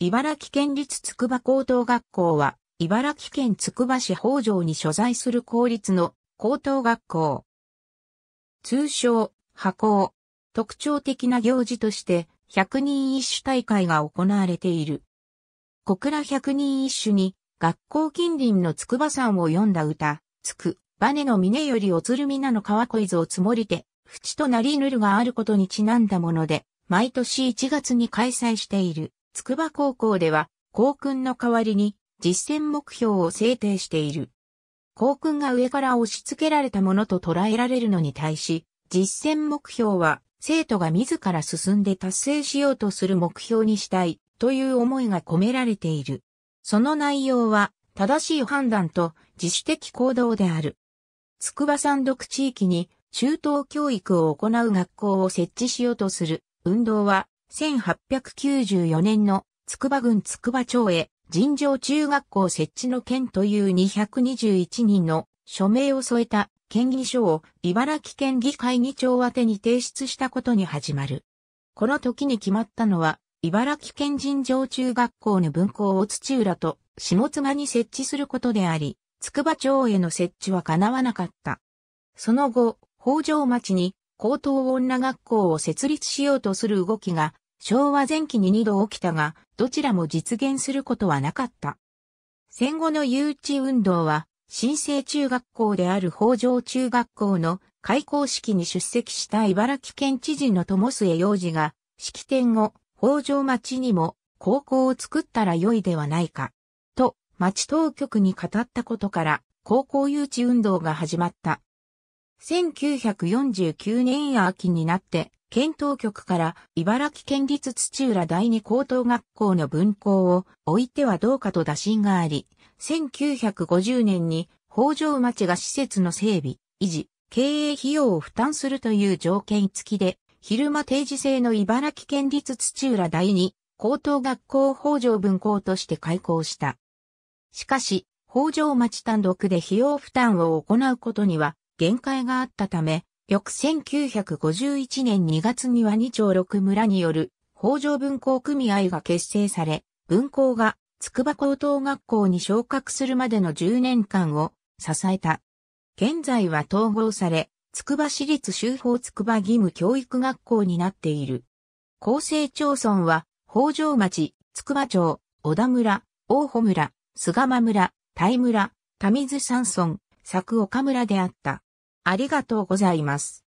茨城県立筑波高等学校は、茨城県筑波市北条に所在する公立の高等学校。通称、波校。特徴的な行事として、百人一首大会が行われている。小倉百人一首に、学校近隣の筑波山を詠んだ歌、つく、バネの峰よりおつるみなの川小い豆を積もりて、淵となりぬるがあることにちなんだもので、毎年1月に開催している。筑波高校では、校訓の代わりに実践目標を制定している。校訓が上から押し付けられたものと捉えられるのに対し、実践目標は生徒が自ら進んで達成しようとする目標にしたいという思いが込められている。その内容は正しい判断と自主的行動である。筑波山独地域に中等教育を行う学校を設置しようとする運動は1894年の筑波郡筑波町へ尋常中学校設置の件という221人の署名を添えた県議書を茨城県議会議長宛に提出したことに始まる。この時に決まったのは、茨城県尋常中学校の分校を土浦と下妻に設置することであり、筑波町への設置は叶わなかった。その後、北条町に高等女学校を設立しようとする動きが昭和前期に2度起きたが、どちらも実現することはなかった。戦後の誘致運動は、新生中学校である北条中学校の開校式に出席した茨城県知事の友末洋二が、式典後、北条町にも高校を作ったら良いではないか、と町当局に語ったことから、高校誘致運動が始まった。1949年秋になって、県当局から茨城県立土浦第二高等学校の分校を置いてはどうかと打診があり、1950年に北条町が施設の整備、維持、経営費用を負担するという条件付きで、昼間定時制の茨城県立土浦第二高等学校北条分校として開校した。しかし、北条町単独で費用負担を行うことには限界があったため、翌1951年2月には2町6村による北条文校組合が結成され、文校が筑波高等学校に昇格するまでの10年間を支えた。現在は統合され、筑波市立修法筑波義務教育学校になっている。厚生町村は、北条町、筑波町、小田村、大穂村、菅間村、大村、田水山村、佐久岡村であった。ありがとうございます。